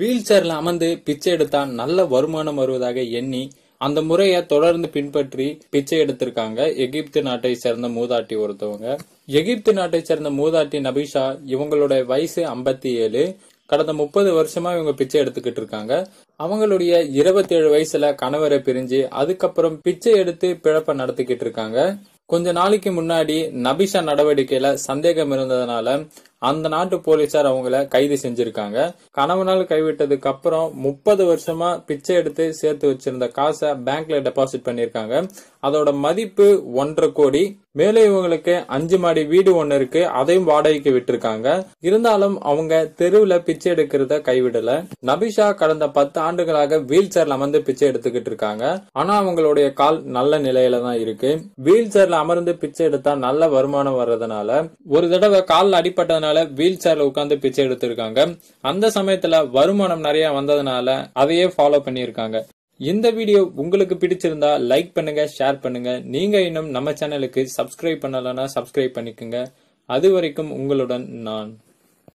wheel சேர்ல அமர்ந்து பிச்சை எடுத்தால் நல்ல வருமானம் வருவதாக எண்ணி அந்த முறையை தொடர்ந்து பின்பற்றி பிச்சை எடுத்திருக்காங்க எகிப்து நாட்டை சேர்ந்த மூதாட்டி ஒருத்தவங்க எகிப்து நாட்டை சேர்ந்த மூதாட்டி நபிஷா இவங்களுடைய வயசு ஐம்பத்தி ஏழு கடந்த முப்பது வருஷமா இவங்க பிச்சை எடுத்துக்கிட்டு இருக்காங்க அவங்களுடைய இருபத்தி ஏழு வயசுல கணவரை பிரிஞ்சு அதுக்கப்புறம் பிச்சை எடுத்து பிழப்ப நடத்திக்கிட்டு இருக்காங்க கொஞ்ச நாளைக்கு முன்னாடி நபிஷா நடவடிக்கையில சந்தேகம் இருந்ததுனால அந்த நாட்டு போலீசார் அவங்கள கைது செஞ்சிருக்காங்க கணவனால் கைவிட்டதுக்கு அப்புறம் முப்பது வருஷமா பிச்சை எடுத்து சேர்த்து வச்சிருந்த காசை பேங்க்ல டெபாசிட் பண்ணிருக்காங்க அதோட மதிப்பு ஒன்றரை கோடி மேலே இவங்களுக்கு அஞ்சு மாடி வீடு ஒண்ணு இருக்கு அதையும் வாடகைக்கு விட்டுருக்காங்க இருந்தாலும் அவங்க தெருவுல பிச்சை எடுக்கிறத கைவிடல நபிஷா கடந்த பத்து ஆண்டுகளாக வீல் சேர்ல அமர்ந்து பிச்சை எடுத்துக்கிட்டு இருக்காங்க ஆனா அவங்களுடைய கால் நல்ல நிலையில தான் இருக்கு வீல் சேர்ல அமர்ந்து பிச்சை எடுத்தா நல்ல வருமானம் வர்றதுனால ஒரு தடவை கால் அடிப்பட்டதுனால அதனால வீல் சேர்ல உட்காந்து பிச்சை எடுத்திருக்காங்க அந்த சமயத்துல வருமானம் நிறைய வந்ததுனால அதையே ஃபாலோ பண்ணியிருக்காங்க இந்த வீடியோ உங்களுக்கு பிடிச்சிருந்தா லைக் பண்ணுங்க ஷேர் பண்ணுங்க நீங்க இன்னும் நம்ம சேனலுக்கு சப்ஸ்கிரைப் பண்ணலன்னா சப்ஸ்கிரைப் பண்ணிக்கோங்க அது வரைக்கும் உங்களுடன் நான்